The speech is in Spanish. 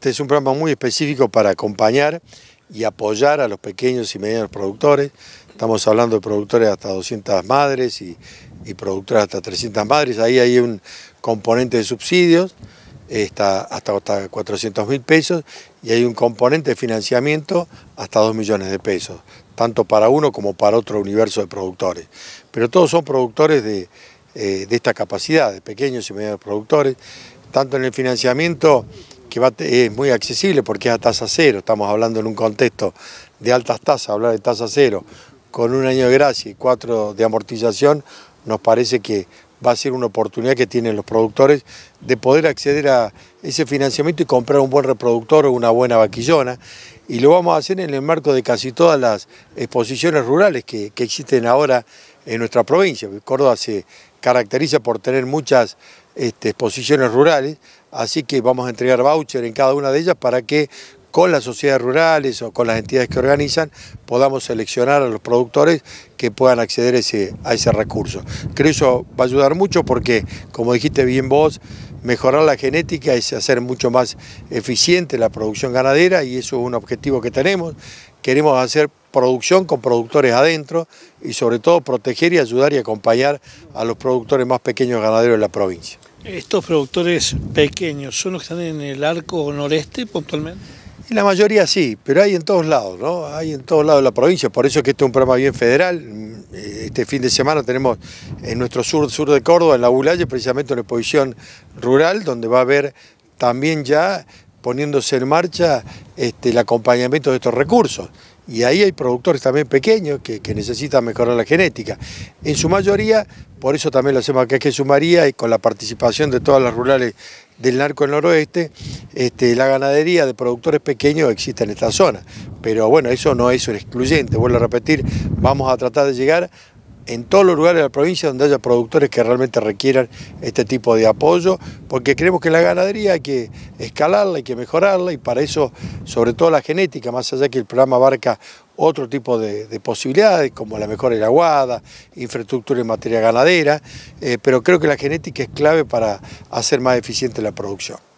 Este es un programa muy específico para acompañar y apoyar a los pequeños y medianos productores. Estamos hablando de productores hasta 200 madres y, productores hasta 300 madres. Ahí hay un componente de subsidios hasta, hasta 400 mil pesos y hay un componente de financiamiento hasta 2 millones de pesos, tanto para uno como para otro universo de productores. Pero todos son productores de, eh, de esta capacidad, de pequeños y medianos productores, tanto en el financiamiento que es muy accesible porque es a tasa cero, estamos hablando en un contexto de altas tasas, hablar de tasa cero, con un año de gracia y cuatro de amortización, nos parece que va a ser una oportunidad que tienen los productores de poder acceder a ese financiamiento y comprar un buen reproductor o una buena vaquillona. Y lo vamos a hacer en el marco de casi todas las exposiciones rurales que existen ahora en nuestra provincia. Córdoba se caracteriza por tener muchas este, exposiciones rurales, así que vamos a entregar voucher en cada una de ellas para que con las sociedades rurales o con las entidades que organizan, podamos seleccionar a los productores que puedan acceder ese, a ese recurso. Creo que eso va a ayudar mucho porque, como dijiste bien vos, mejorar la genética es hacer mucho más eficiente la producción ganadera y eso es un objetivo que tenemos. Queremos hacer producción con productores adentro y sobre todo proteger y ayudar y acompañar a los productores más pequeños ganaderos de la provincia. ¿Estos productores pequeños son los que están en el arco noreste puntualmente? La mayoría sí, pero hay en todos lados, ¿no? Hay en todos lados de la provincia, por eso es que este es un programa bien federal. Mm, este fin de semana tenemos en nuestro sur, sur de Córdoba, en la Bulalle, precisamente una exposición rural, donde va a haber también ya poniéndose en marcha este, el acompañamiento de estos recursos. Y ahí hay productores también pequeños que, necesitan mejorar la genética. En su mayoría, por eso también lo hacemos acá en Jesús y con la participación de todas las rurales del narco del noroeste, este, la ganadería de productores pequeños existe en esta zona. Pero bueno, eso no es excluyente, vuelvo a repetir, vamos a tratar de llegar en todos los lugares de la provincia donde haya productores que realmente requieran este tipo de apoyo, porque creemos que la ganadería hay que escalarla, hay que mejorarla y para eso, sobre todo la genética, más allá que el programa abarca otro tipo de, posibilidades, como la mejora de la aguada, infraestructura en materia ganadera, eh, pero creo que la genética es clave para hacer más eficiente la producción.